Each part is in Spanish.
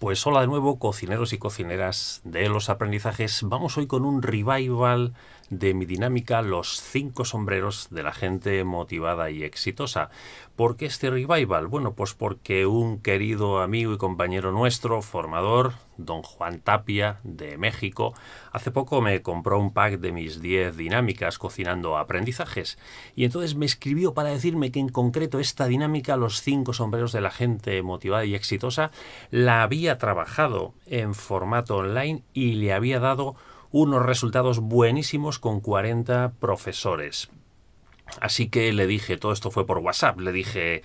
Pues hola de nuevo, cocineros y cocineras de los aprendizajes. Vamos hoy con un revival de mi dinámica los cinco sombreros de la gente motivada y exitosa. ¿Por qué este revival? Bueno, pues porque un querido amigo y compañero nuestro, formador, don Juan Tapia, de México, hace poco me compró un pack de mis 10 dinámicas cocinando aprendizajes y entonces me escribió para decirme que en concreto esta dinámica, los cinco sombreros de la gente motivada y exitosa, la había trabajado en formato online y le había dado unos resultados buenísimos con 40 profesores. Así que le dije, todo esto fue por WhatsApp, le dije,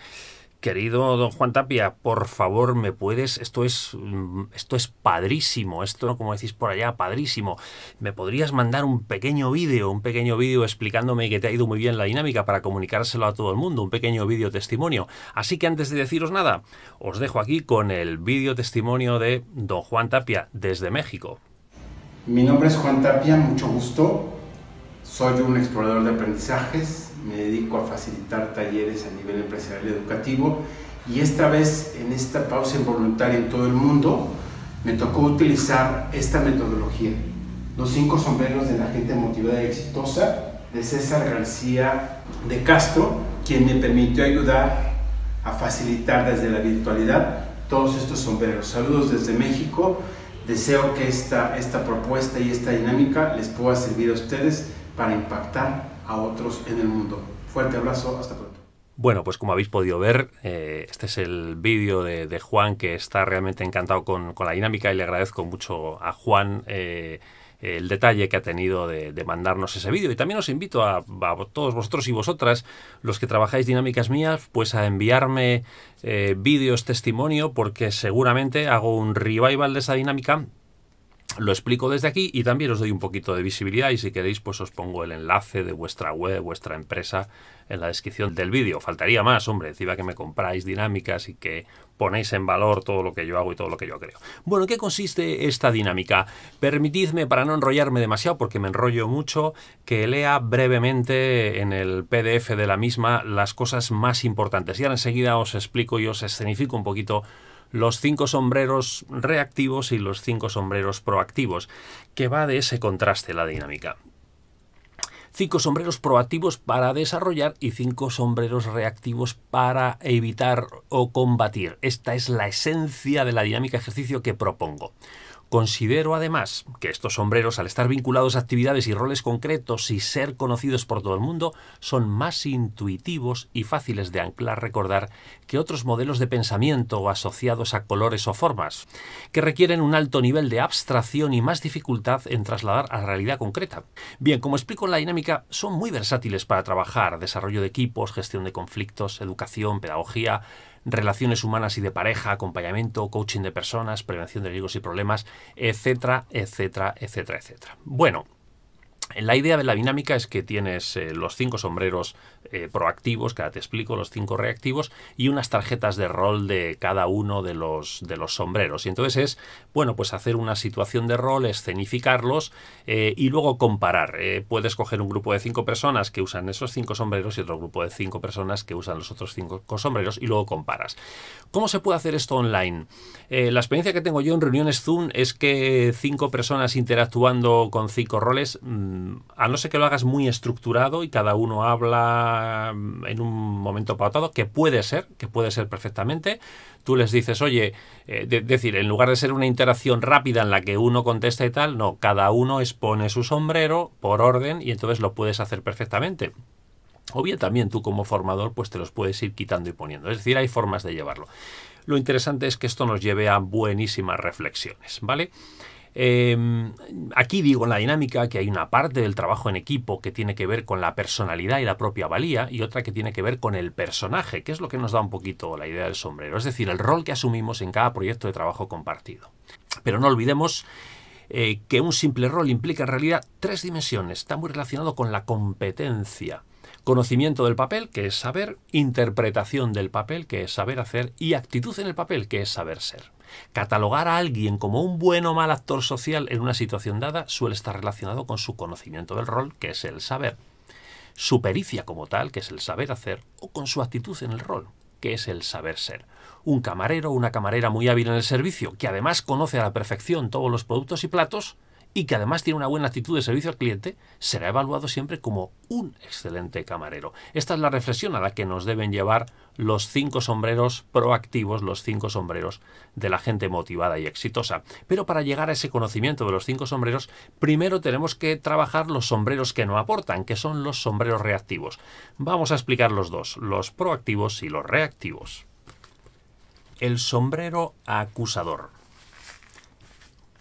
querido don Juan Tapia, por favor, me puedes, esto es, mm, esto es padrísimo, esto, como decís por allá, padrísimo. ¿Me podrías mandar un pequeño vídeo, un pequeño vídeo explicándome que te ha ido muy bien la dinámica para comunicárselo a todo el mundo, un pequeño vídeo testimonio? Así que antes de deciros nada, os dejo aquí con el vídeo testimonio de don Juan Tapia desde México. Mi nombre es Juan Tapia, mucho gusto. Soy un explorador de aprendizajes, me dedico a facilitar talleres a nivel empresarial y educativo y esta vez en esta pausa involuntaria en todo el mundo me tocó utilizar esta metodología, los cinco sombreros de la gente motivada y exitosa de César García de Castro, quien me permitió ayudar a facilitar desde la virtualidad todos estos sombreros. Saludos desde México Deseo que esta, esta propuesta y esta dinámica les pueda servir a ustedes para impactar a otros en el mundo. Fuerte abrazo, hasta pronto. Bueno, pues como habéis podido ver, eh, este es el vídeo de, Juan que está realmente encantado con, con, la dinámica y le agradezco mucho a Juan. Eh, el detalle que ha tenido de, mandarnos ese vídeo. Y también os invito a, todos vosotros y vosotras, los que trabajáis dinámicas mías, pues a enviarme eh, vídeos testimonio, porque seguramente hago un revival de esa dinámica lo explico desde aquí y también os doy un poquito de visibilidad y si queréis pues os pongo el enlace de vuestra web, vuestra empresa en la descripción del vídeo. Faltaría más, hombre, encima que me compráis dinámicas y que ponéis en valor todo lo que yo hago y todo lo que yo creo. Bueno, ¿qué consiste esta dinámica? Permitidme, para no enrollarme demasiado, porque me enrollo mucho, que lea brevemente en el PDF de la misma las cosas más importantes. Y ahora enseguida os explico y os escenifico un poquito los cinco sombreros reactivos y los cinco sombreros proactivos, que va de ese contraste la dinámica. Cinco sombreros proactivos para desarrollar y cinco sombreros reactivos para evitar o combatir. Esta es la esencia de la dinámica ejercicio que propongo. Considero además que estos sombreros, al estar vinculados a actividades y roles concretos y ser conocidos por todo el mundo, son más intuitivos y fáciles de anclar, recordar, que otros modelos de pensamiento asociados a colores o formas, que requieren un alto nivel de abstracción y más dificultad en trasladar a realidad concreta. Bien, como explico en la dinámica, son muy versátiles para trabajar, desarrollo de equipos, gestión de conflictos, educación, pedagogía, relaciones humanas y de pareja, acompañamiento, coaching de personas, prevención de riesgos y problemas, etcétera, etcétera, etcétera, etcétera. Bueno, la idea de la dinámica es que tienes eh, los cinco sombreros eh, proactivos, que ahora te explico, los cinco reactivos, y unas tarjetas de rol de cada uno de los, de los sombreros. Y entonces es, bueno, pues hacer una situación de rol, escenificarlos eh, y luego comparar. puedes coger un grupo de cinco personas que usan esos cinco sombreros y otro grupo de cinco personas que usan los otros cinco sombreros y luego comparas. ¿Cómo se puede hacer esto online? la experiencia que tengo yo en reuniones Zoom es que cinco personas interactuando con cinco roles... Mm, a no ser que lo hagas muy estructurado y cada uno habla mm, en un momento pautado, que puede ser, que puede ser perfectamente, tú les dices, oye, es eh, decir, en lugar de ser una interacción rápida en la que uno contesta y tal, no, cada uno expone su sombrero por orden y entonces lo puedes hacer perfectamente. O bien también tú como formador pues te los puedes ir quitando y poniendo. Es decir, hay formas de llevarlo. Lo interesante es que esto nos lleve a buenísimas reflexiones, ¿vale? Em, aquí digo en la dinámica que hay una parte del trabajo en equipo que tiene que ver con la personalidad y la propia valía y otra que tiene que ver con el personaje, que es lo que nos da un poquito la idea del sombrero, es decir, el rol que asumimos en cada proyecto de trabajo compartido. Pero no olvidemos eh, que un simple rol implica en realidad tres dimensiones, está muy relacionado con la competencia. Conocimiento del papel, que es saber, interpretación del papel, que es saber hacer, y actitud en el papel, que es saber ser. Catalogar a alguien como un buen o mal actor social en una situación dada suele estar relacionado con su conocimiento del rol, que es el saber, su pericia como tal, que es el saber hacer, o con su actitud en el rol, que es el saber ser. Un camarero o una camarera muy hábil en el servicio, que además conoce a la perfección todos los productos y platos, y que además tiene una buena actitud de servicio al cliente, será evaluado siempre como un excelente camarero. Esta es la reflexión a la que nos deben llevar los cinco sombreros proactivos, los cinco sombreros de la gente motivada y exitosa. Pero para llegar a ese conocimiento de los cinco sombreros, primero tenemos que trabajar los sombreros que no aportan, que son los sombreros reactivos. Vamos a explicar los dos, los proactivos y los reactivos. El sombrero acusador.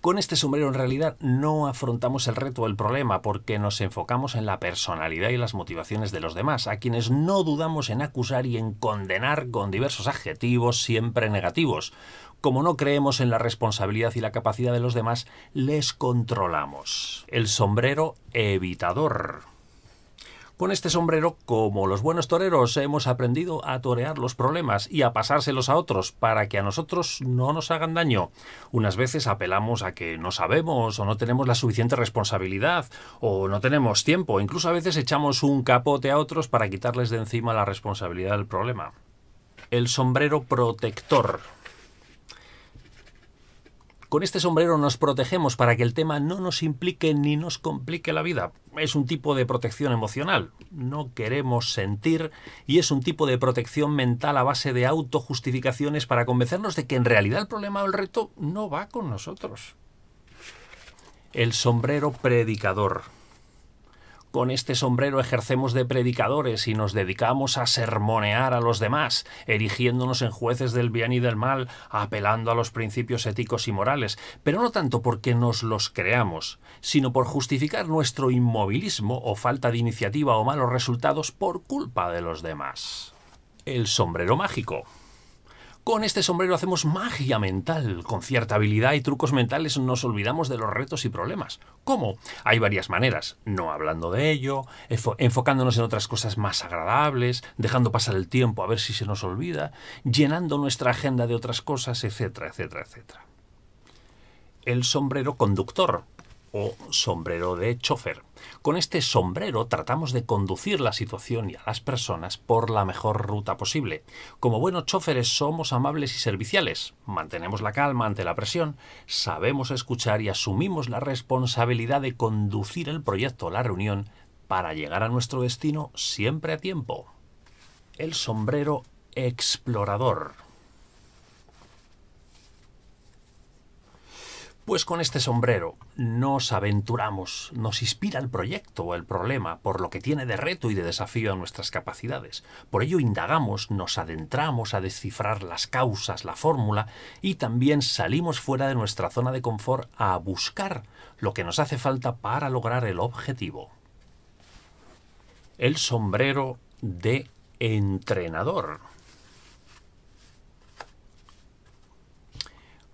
Con este sombrero en realidad no afrontamos el reto o el problema porque nos enfocamos en la personalidad y las motivaciones de los demás, a quienes no dudamos en acusar y en condenar con diversos adjetivos siempre negativos. Como no creemos en la responsabilidad y la capacidad de los demás, les controlamos. El sombrero evitador. Con este sombrero, como los buenos toreros, hemos aprendido a torear los problemas y a pasárselos a otros para que a nosotros no nos hagan daño. Unas veces apelamos a que no sabemos o no tenemos la suficiente responsabilidad o no tenemos tiempo. Incluso a veces echamos un capote a otros para quitarles de encima la responsabilidad del problema. El sombrero protector. Con este sombrero nos protegemos para que el tema no nos implique ni nos complique la vida es un tipo de protección emocional. No queremos sentir y es un tipo de protección mental a base de autojustificaciones para convencernos de que en realidad el problema o el reto no va con nosotros. El sombrero predicador con este sombrero ejercemos de predicadores y nos dedicamos a sermonear a los demás, erigiéndonos en jueces del bien y del mal, apelando a los principios éticos y morales, pero no tanto porque nos los creamos, sino por justificar nuestro inmovilismo o falta de iniciativa o malos resultados por culpa de los demás. El sombrero mágico. Con este sombrero hacemos magia mental. Con cierta habilidad y trucos mentales nos olvidamos de los retos y problemas. ¿Cómo? Hay varias maneras. No hablando de ello, enfocándonos en otras cosas más agradables, dejando pasar el tiempo a ver si se nos olvida, llenando nuestra agenda de otras cosas, etcétera, etcétera, etcétera. El sombrero conductor o sombrero de chofer. Con este sombrero tratamos de conducir la situación y a las personas por la mejor ruta posible. Como buenos choferes somos amables y serviciales, mantenemos la calma ante la presión, sabemos escuchar y asumimos la responsabilidad de conducir el proyecto o la reunión para llegar a nuestro destino siempre a tiempo. El sombrero explorador. Pues con este sombrero nos aventuramos, nos inspira el proyecto o el problema por lo que tiene de reto y de desafío a nuestras capacidades. Por ello indagamos, nos adentramos a descifrar las causas, la fórmula y también salimos fuera de nuestra zona de confort a buscar lo que nos hace falta para lograr el objetivo. El sombrero de entrenador.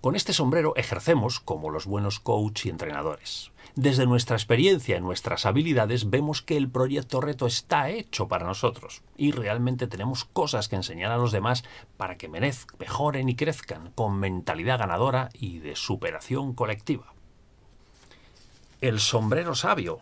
Con este sombrero ejercemos como los buenos coach y entrenadores. Desde nuestra experiencia y nuestras habilidades vemos que el proyecto reto está hecho para nosotros y realmente tenemos cosas que enseñar a los demás para que mejoren y crezcan con mentalidad ganadora y de superación colectiva. El sombrero sabio.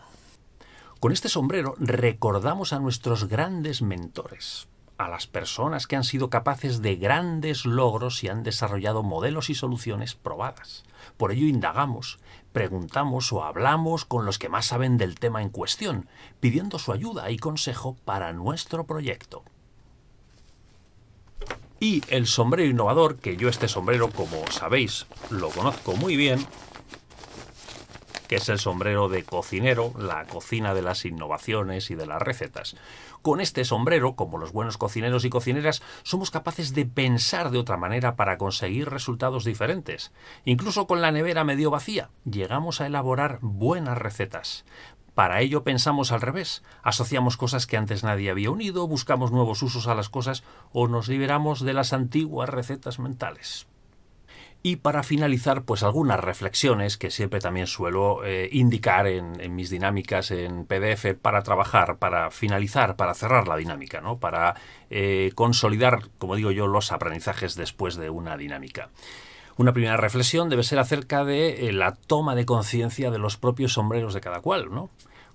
Con este sombrero recordamos a nuestros grandes mentores, a las personas que han sido capaces de grandes logros y han desarrollado modelos y soluciones probadas. Por ello indagamos, preguntamos o hablamos con los que más saben del tema en cuestión, pidiendo su ayuda y consejo para nuestro proyecto. Y el sombrero innovador, que yo este sombrero, como sabéis, lo conozco muy bien, que es el sombrero de cocinero, la cocina de las innovaciones y de las recetas. Con este sombrero, como los buenos cocineros y cocineras, somos capaces de pensar de otra manera para conseguir resultados diferentes. Incluso con la nevera medio vacía, llegamos a elaborar buenas recetas. Para ello pensamos al revés, asociamos cosas que antes nadie había unido, buscamos nuevos usos a las cosas o nos liberamos de las antiguas recetas mentales. Y para finalizar, pues algunas reflexiones que siempre también suelo eh, indicar en, mis dinámicas en PDF para trabajar, para finalizar, para cerrar la dinámica, ¿no? para eh, consolidar, como digo yo, los aprendizajes después de una dinámica. Una primera reflexión debe ser acerca de eh, la toma de conciencia de los propios sombreros de cada cual, ¿no?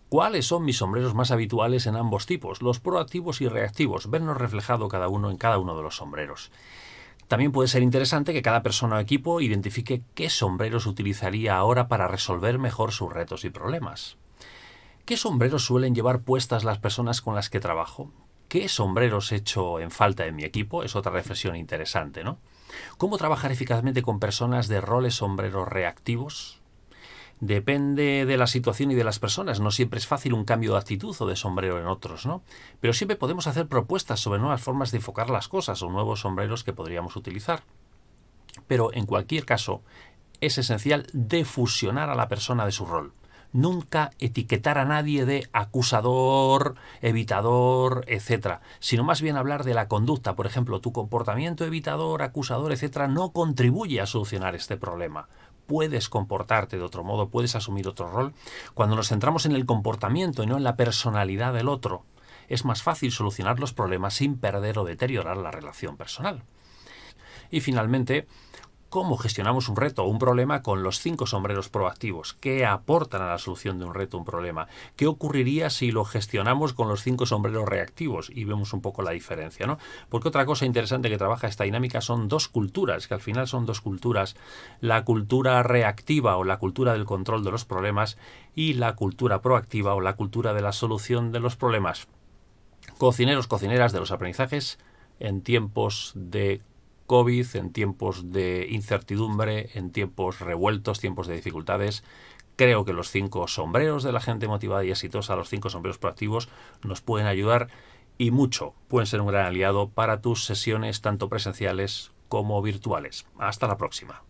¿Cuáles son mis sombreros más habituales en ambos tipos, los proactivos y reactivos? Vernos reflejado cada uno en cada uno de los sombreros. También puede ser interesante que cada persona o equipo identifique qué sombreros utilizaría ahora para resolver mejor sus retos y problemas. ¿Qué sombreros suelen llevar puestas las personas con las que trabajo? ¿Qué sombreros he hecho en falta en mi equipo? Es otra reflexión interesante, ¿no? ¿Cómo trabajar eficazmente con personas de roles sombreros reactivos? Depende de la situación y de las personas. No siempre es fácil un cambio de actitud o de sombrero en otros, ¿no? Pero siempre podemos hacer propuestas sobre nuevas formas de enfocar las cosas o nuevos sombreros que podríamos utilizar. Pero en cualquier caso, es esencial defusionar a la persona de su rol. Nunca etiquetar a nadie de acusador, evitador, etcétera, Sino más bien hablar de la conducta. Por ejemplo, tu comportamiento evitador, acusador, etcétera, no contribuye a solucionar este problema puedes comportarte de otro modo, puedes asumir otro rol. Cuando nos centramos en el comportamiento y no en la personalidad del otro, es más fácil solucionar los problemas sin perder o deteriorar la relación personal. Y finalmente, cómo gestionamos un reto o un problema con los cinco sombreros proactivos. ¿Qué aportan a la solución de un reto o un problema? ¿Qué ocurriría si lo gestionamos con los cinco sombreros reactivos? Y vemos un poco la diferencia, ¿no? Porque otra cosa interesante que trabaja esta dinámica son dos culturas, que al final son dos culturas. La cultura reactiva o la cultura del control de los problemas y la cultura proactiva o la cultura de la solución de los problemas. Cocineros, cocineras de los aprendizajes en tiempos de COVID, en tiempos de incertidumbre, en tiempos revueltos, tiempos de dificultades. Creo que los cinco sombreros de la gente motivada y exitosa, los cinco sombreros proactivos, nos pueden ayudar y mucho. Pueden ser un gran aliado para tus sesiones tanto presenciales como virtuales. Hasta la próxima.